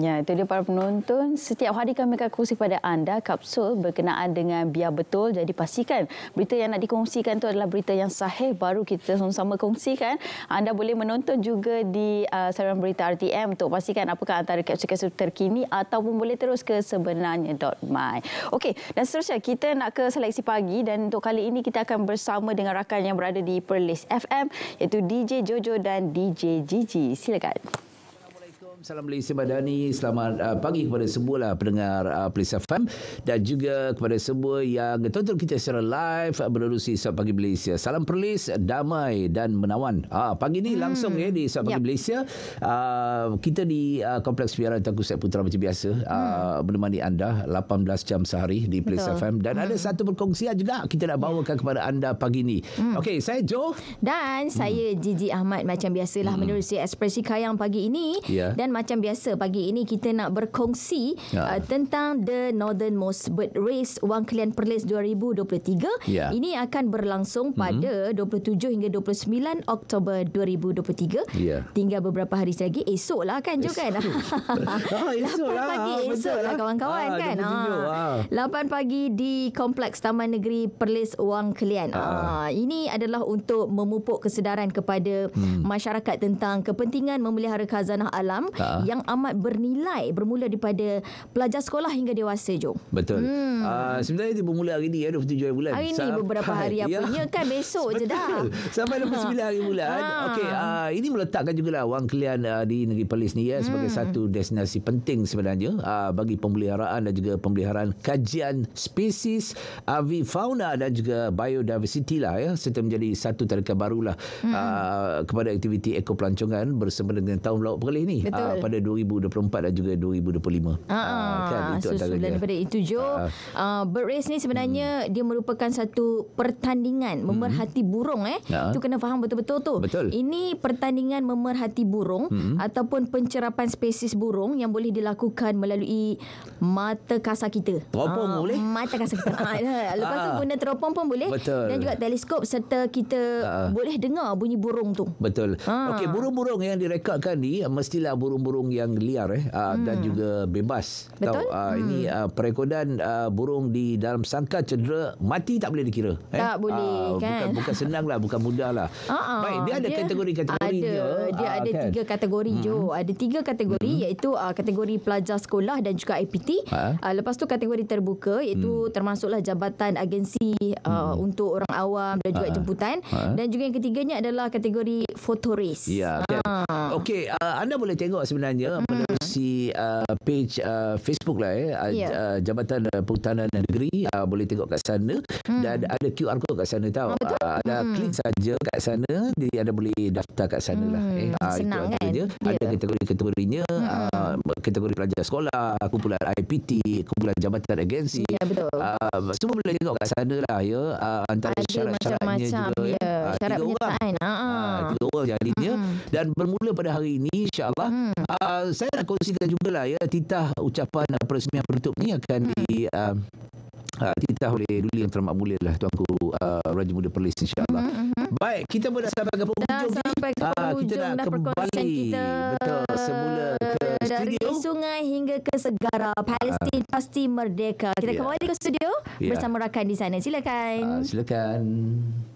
Ya, itu dia para penonton. Setiap hari kami akan kongsi kepada anda kapsul berkenaan dengan biar betul. Jadi pastikan berita yang nak dikongsikan itu adalah berita yang sahih. Baru kita sama-sama kongsikan. Anda boleh menonton juga di uh, saluran berita RTM untuk pastikan apakah antara kapsul-kapsul terkini ataupun boleh terus ke sebenarnya.my. Okey, dan seterusnya kita nak ke seleksi pagi dan untuk kali ini kita akan bersama dengan rakan yang berada di Perlis FM iaitu DJ Jojo dan DJ Gigi. Silakan. Silakan. Salam Malaysia Madani Selamat uh, pagi kepada semua lah Pendengar uh, Police FM Dan juga kepada semua yang Tonton kita secara live uh, Berlalusi Selamat Pagi Malaysia Salam Perlis Damai dan Menawan uh, Pagi ni hmm. langsung ya Di Selamat Pagi yep. Malaysia uh, Kita di uh, Kompleks Pembiaran Tengku Set Putra Macam biasa uh, hmm. Menemani anda 18 jam sehari Di Pelisa Betul. FM Dan hmm. ada satu perkongsian juga Kita nak bawakan yeah. kepada anda pagi ni hmm. Okay saya Joe Dan saya hmm. Gigi Ahmad Macam biasalah hmm. Menerusi ekspresi kayang pagi ini yeah. Dan macam biasa pagi ini kita nak berkongsi ya. uh, tentang the Northernmost Bird Race Wang Kelian Perlis 2023. Ya. Ini akan berlangsung mhm. pada mm-hmm. 27 hingga 29 Oktober 2023. Ya. Tinggal beberapa hari lagi esok lah kan Jo kan. Ha esoklah. esok lah, lah. kawan-kawan ah, kan. Ha. ha. 8 pagi di Kompleks Taman Negeri Perlis Wang Kelian. Ha. Ah. Ah, ha ini adalah untuk memupuk kesedaran kepada hmm. masyarakat tentang kepentingan memelihara khazanah alam ha yang amat bernilai bermula daripada pelajar sekolah hingga dewasa Jo. Betul. Hmm. Uh, sebenarnya itu bermula hari ni ya 27 hari bulan. Hari ini beberapa hari ya. apanya kan besok je dah. Sampai lepas 9 hari bulan. Ha. Okey, uh, ini meletakkan juga lah Wang Kelian uh, di negeri Perlis ni ya hmm. sebagai satu destinasi penting sebenarnya uh, bagi pemeliharaan dan juga pemeliharaan kajian spesies avifauna dan juga biodiversity lah ya serta menjadi satu tarikan barulah hmm. uh, kepada aktiviti ekopelancongan bersempena dengan tahun laut Perlis ni. Betul uh, pada 2024 dan juga 2025. Uh, uh, kan ah, itu susulan daripada itu Jo. Uh, bird race ni sebenarnya hmm. dia merupakan satu pertandingan hmm. memerhati burung eh. Itu ya. kena faham betul-betul tu. Betul. Ini pertandingan memerhati burung hmm. ataupun pencerapan spesies burung yang boleh dilakukan melalui mata kasar kita. Teropong uh, boleh? Mata kasar kita. Ya. Lepas tu guna teropong pun boleh. Betul. Dan juga teleskop serta kita uh. boleh dengar bunyi burung tu. Betul. Uh. Okey, burung-burung yang direkodkan ni mestilah burung burung-burung yang liar eh uh, hmm. dan juga bebas. Betul? Tahu uh, hmm. ini uh, ah, perekodan uh, burung di dalam sangka cedera mati tak boleh dikira. Eh? Tak boleh uh, kan. Bukan bukan lah bukan mudahlah. Uh-uh. Baik, dia ada dia kategori-kategori ada, dia. Dia uh, ada kan? tiga kategori hmm. Jo. Ada tiga kategori hmm. iaitu uh, kategori pelajar sekolah dan juga IPT. Uh, ha? lepas tu kategori terbuka iaitu hmm. termasuklah jabatan agensi uh, hmm. untuk orang awam dan juga ha? jemputan ha? dan juga yang ketiganya adalah kategori fotoris. Ya. Yeah, kan? okay. Okey, uh, anda boleh tengok sebenarnya mm. menerusi uh, page uh, Facebook lah eh yeah. Uh, ya. uh, Jabatan uh, Perhutanan Negeri uh, boleh tengok kat sana mm. dan ada QR code kat sana tau. Ah, uh, ada mm. klik saja kat sana jadi anda boleh daftar kat sana mm. eh. Senang, uh, itu kan? yeah. Ya. ada kategori-kategorinya mm. uh, kategori pelajar sekolah, kumpulan IPT, kumpulan jabatan agensi. Ya, betul. Uh, semua boleh tengok kat sana lah ya. Uh, antara Ada syarat-syaratnya juga. Ya. Uh, syarat tiga penyertaan. Orang. Uh, tiga orang jadinya. Hmm. Dan bermula pada hari ini insyaAllah. Hmm. Uh, saya nak kongsikan jugalah ya. Titah ucapan uh, peresmian penutup ni akan hmm. di... Uh, kita boleh dulu yang teramat mulia lah Tuanku uh, Raja Muda Perlis insyaAllah mm-hmm, mm-hmm. Baik kita pun dah sampai ke penghujung ni Kita nak kembali kita. Betul Semula ke dari sungai hingga ke segara Palestin ah. pasti merdeka. Kita yeah. kembali ke studio yeah. bersama rakan di sana. Silakan. Uh, silakan. Silakan.